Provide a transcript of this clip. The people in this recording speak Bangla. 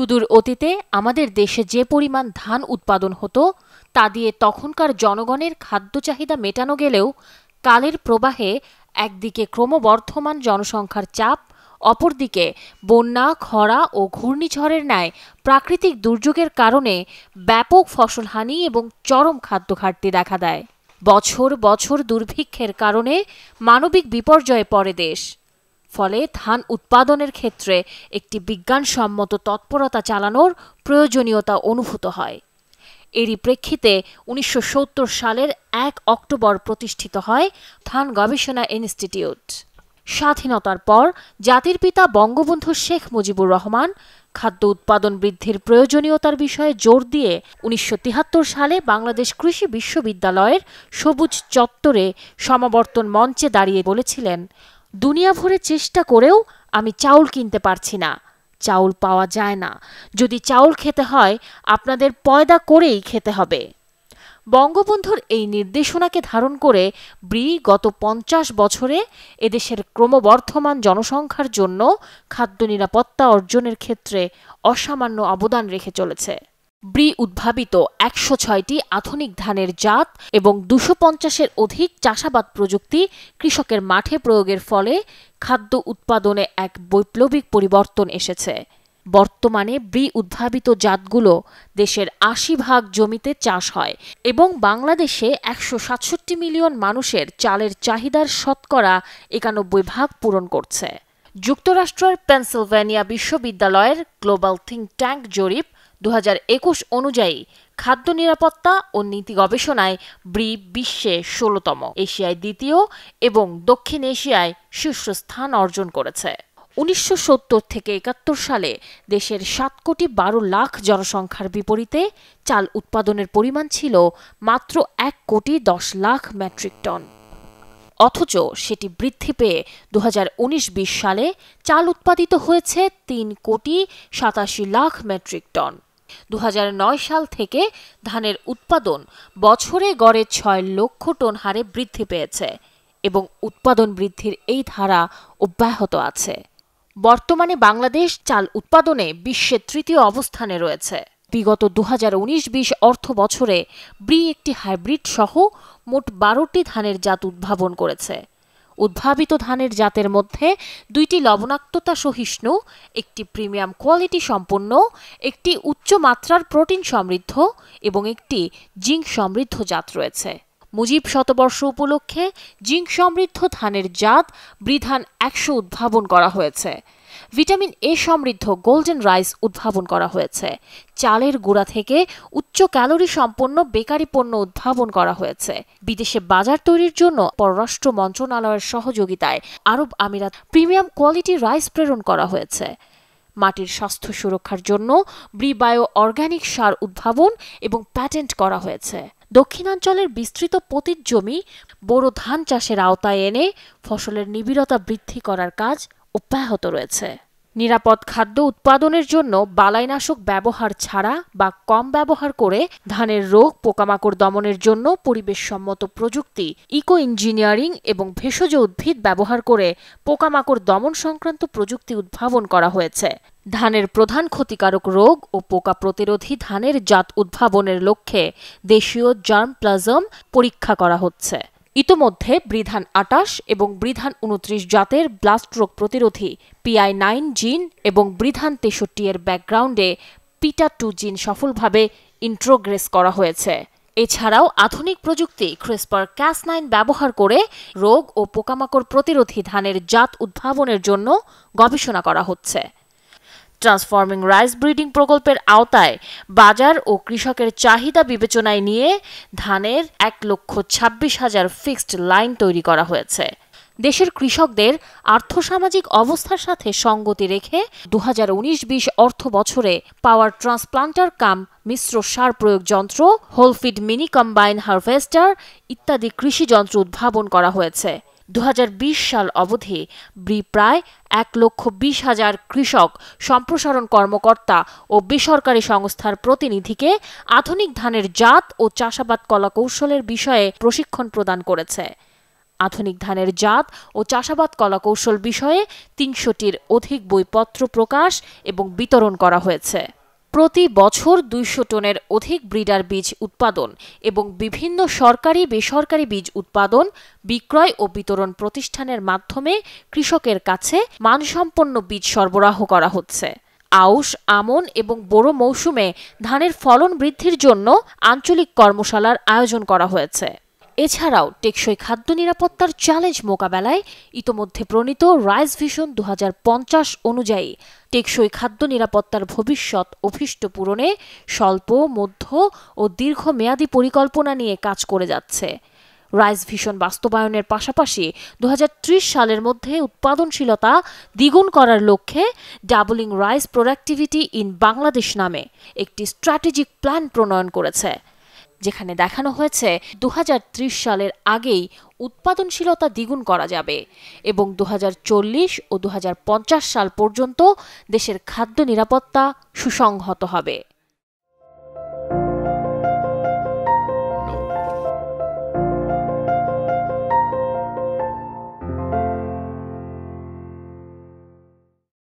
সুদূর অতীতে আমাদের দেশে যে পরিমাণ ধান উৎপাদন হতো তা দিয়ে তখনকার জনগণের খাদ্য চাহিদা মেটানো গেলেও কালের প্রবাহে একদিকে ক্রমবর্ধমান জনসংখ্যার চাপ অপরদিকে বন্যা খরা ও ঘূর্ণিঝড়ের ন্যায় প্রাকৃতিক দুর্যোগের কারণে ব্যাপক ফসলহানি এবং চরম খাদ্য ঘাটতি দেখা দেয় বছর বছর দুর্ভিক্ষের কারণে মানবিক বিপর্যয়ে পড়ে দেশ ফলে ধান উৎপাদনের ক্ষেত্রে একটি বিজ্ঞানসম্মত তৎপরতা চালানোর প্রয়োজনীয়তা অনুভূত হয় এরই প্রেক্ষিতে উনিশশো সালের এক অক্টোবর প্রতিষ্ঠিত হয় ধান গবেষণা ইনস্টিটিউট স্বাধীনতার পর জাতির পিতা বঙ্গবন্ধু শেখ মুজিবুর রহমান খাদ্য উৎপাদন বৃদ্ধির প্রয়োজনীয়তার বিষয়ে জোর দিয়ে উনিশশো সালে বাংলাদেশ কৃষি বিশ্ববিদ্যালয়ের সবুজ চত্বরে সমাবর্তন মঞ্চে দাঁড়িয়ে বলেছিলেন দুনিয়া ভরে চেষ্টা করেও আমি চাউল কিনতে পারছি না চাউল পাওয়া যায় না যদি চাউল খেতে হয় আপনাদের পয়দা করেই খেতে হবে বঙ্গবন্ধুর এই নির্দেশনাকে ধারণ করে ব্রি গত পঞ্চাশ বছরে এদেশের ক্রমবর্ধমান জনসংখ্যার জন্য খাদ্য নিরাপত্তা অর্জনের ক্ষেত্রে অসামান্য অবদান রেখে চলেছে ব্রি উদ্ভাবিত একশো ছয়টি আধুনিক ধানের জাত এবং দুশো পঞ্চাশের অধিক চাষাবাদ প্রযুক্তি কৃষকের মাঠে প্রয়োগের ফলে খাদ্য উৎপাদনে এক বৈপ্লবিক পরিবর্তন এসেছে বর্তমানে ব্রি উদ্ভাবিত জাতগুলো দেশের আশি ভাগ জমিতে চাষ হয় এবং বাংলাদেশে একশো সাতষট্টি মিলিয়ন মানুষের চালের চাহিদার শতকরা একানব্বই ভাগ পূরণ করছে যুক্তরাষ্ট্রের পেনসিলভেনিয়া বিশ্ববিদ্যালয়ের গ্লোবাল থিঙ্ক ট্যাঙ্ক জরিপ দু অনুযায়ী খাদ্য নিরাপত্তা ও নীতি গবেষণায় ব্রি বিশ্বে ষোলতম এশিয়ায় দ্বিতীয় এবং দক্ষিণ এশিয়ায় শীর্ষস্থান অর্জন করেছে উনিশশো থেকে একাত্তর সালে দেশের সাত কোটি বারো লাখ জনসংখ্যার বিপরীতে চাল উৎপাদনের পরিমাণ ছিল মাত্র এক কোটি দশ লাখ মেট্রিক টন অথচ সেটি বৃদ্ধি পেয়ে দু সালে চাল উৎপাদিত হয়েছে তিন কোটি সাতাশি লাখ মেট্রিক টন 2009 সাল থেকে ধানের উৎপাদন বছরে গড়ে ছয় লক্ষ টন হারে বৃদ্ধি পেয়েছে এবং উৎপাদন বৃদ্ধির এই ধারা অব্যাহত আছে বর্তমানে বাংলাদেশ চাল উৎপাদনে বিশ্বের তৃতীয় অবস্থানে রয়েছে বিগত দু হাজার অর্থ বছরে ব্রি একটি হাইব্রিড সহ মোট বারোটি ধানের জাত উদ্ভাবন করেছে উদ্ভাবিত ধানের জাতের মধ্যে দুইটি লবণাক্ততা সহিষ্ণু একটি প্রিমিয়াম কোয়ালিটি সম্পন্ন একটি উচ্চ মাত্রার প্রোটিন সমৃদ্ধ এবং একটি জিঙ্ক সমৃদ্ধ জাত রয়েছে মুজিব শতবর্ষ উপলক্ষে জিঙ্ক সমৃদ্ধ ধানের জাত বৃধান একশো উদ্ভাবন করা হয়েছে ভিটামিন এ সমৃদ্ধ গোল্ডেন রাইস উদ্ভাবন করা হয়েছে চালের গুঁড়া থেকে উচ্চ ক্যালোরি সম্পন্ন বেকারি পণ্য উদ্ভাবন করা হয়েছে বিদেশে বাজার তৈরির জন্য পররাষ্ট্র মন্ত্রণালয়ের সহযোগিতায় আরব আমিরাত প্রিমিয়াম কোয়ালিটি রাইস প্রেরণ করা হয়েছে মাটির স্বাস্থ্য সুরক্ষার জন্য ব্রিবায়ো অর্গানিক সার উদ্ভাবন এবং প্যাটেন্ট করা হয়েছে দক্ষিণাঞ্চলের বিস্তৃত পতির জমি বোরো ধান চাষের আওতায় এনে ফসলের নিবিড়তা বৃদ্ধি করার কাজ অব্যাহত রয়েছে নিরাপদ খাদ্য উৎপাদনের জন্য বালাইনাশক ব্যবহার ছাড়া বা কম ব্যবহার করে ধানের রোগ পোকামাকড় দমনের জন্য পরিবেশসম্মত প্রযুক্তি ইকো ইঞ্জিনিয়ারিং এবং ভেষজ উদ্ভিদ ব্যবহার করে পোকামাকড় দমন সংক্রান্ত প্রযুক্তি উদ্ভাবন করা হয়েছে ধানের প্রধান ক্ষতিকারক রোগ ও পোকা প্রতিরোধী ধানের জাত উদ্ভাবনের লক্ষ্যে দেশীয় জার্ম প্লাজম পরীক্ষা করা হচ্ছে ইতোমধ্যে বৃধান আটাশ এবং বৃধান উনত্রিশ জাতের ব্লাস্ট রোগ প্রতিরোধী পিআই নাইন জিন এবং বৃধান তেষট্টি এর ব্যাকগ্রাউন্ডে পিটা টু জিন সফলভাবে ইন্ট্রোগ্রেস করা হয়েছে এছাড়াও আধুনিক প্রযুক্তি ক্রিসপার ক্যাস নাইন ব্যবহার করে রোগ ও পোকামাকড় প্রতিরোধী ধানের জাত উদ্ভাবনের জন্য গবেষণা করা হচ্ছে ট্রান্সফর্মিং রাইস ব্রিডিং প্রকল্পের আওতায় বাজার ও কৃষকের চাহিদা বিবেচনায় নিয়ে ধানের এক লক্ষ ছাব্বিশ হাজার ফিক্সড লাইন তৈরি করা হয়েছে দেশের কৃষকদের আর্থসামাজিক অবস্থার সাথে সঙ্গতি রেখে দু হাজার উনিশ বিশ অর্থ বছরে পাওয়ার ট্রান্সপ্লান্টার কাম মিশ্র সার প্রয়োগ যন্ত্র হোলফিড মিনি কম্বাইন হারভেস্টার ইত্যাদি কৃষি যন্ত্র উদ্ভাবন করা হয়েছে দু সাল অবধি ব্রি প্রায় এক লক্ষ বিশ হাজার কৃষক সম্প্রসারণ কর্মকর্তা ও বেসরকারি সংস্থার প্রতিনিধিকে আধুনিক ধানের জাত ও চাষাবাদ কলাকৌশলের বিষয়ে প্রশিক্ষণ প্রদান করেছে আধুনিক ধানের জাত ও চাষাবাদ কলাকৌশল বিষয়ে তিনশোটির অধিক বইপত্র প্রকাশ এবং বিতরণ করা হয়েছে প্রতি বছর দুইশো টনের অধিক ব্রিডার বীজ উৎপাদন এবং বিভিন্ন সরকারি বেসরকারি বীজ উৎপাদন বিক্রয় ও বিতরণ প্রতিষ্ঠানের মাধ্যমে কৃষকের কাছে মানসম্পন্ন বীজ সরবরাহ করা হচ্ছে আউশ আমন এবং বোরো মৌসুমে ধানের ফলন বৃদ্ধির জন্য আঞ্চলিক কর্মশালার আয়োজন করা হয়েছে এছাড়াও টেকসই খাদ্য নিরাপত্তার চ্যালেঞ্জ মোকাবেলায় ইতোমধ্যে প্রণীত রাইস ভিশন দু অনুযায়ী টেকসই খাদ্য নিরাপত্তার ভবিষ্যৎ অভিষ্ট পূরণে স্বল্প মধ্য ও দীর্ঘমেয়াদী পরিকল্পনা নিয়ে কাজ করে যাচ্ছে রাইস ভিশন বাস্তবায়নের পাশাপাশি দু সালের মধ্যে উৎপাদনশীলতা দ্বিগুণ করার লক্ষ্যে doubling rice productivity in Bangladesh নামে একটি স্ট্র্যাটেজিক প্ল্যান প্রণয়ন করেছে যেখানে দেখানো হয়েছে দু সালের আগেই উৎপাদনশীলতা দ্বিগুণ করা যাবে এবং দু ও দু সাল পর্যন্ত দেশের খাদ্য নিরাপত্তা সুসংহত হবে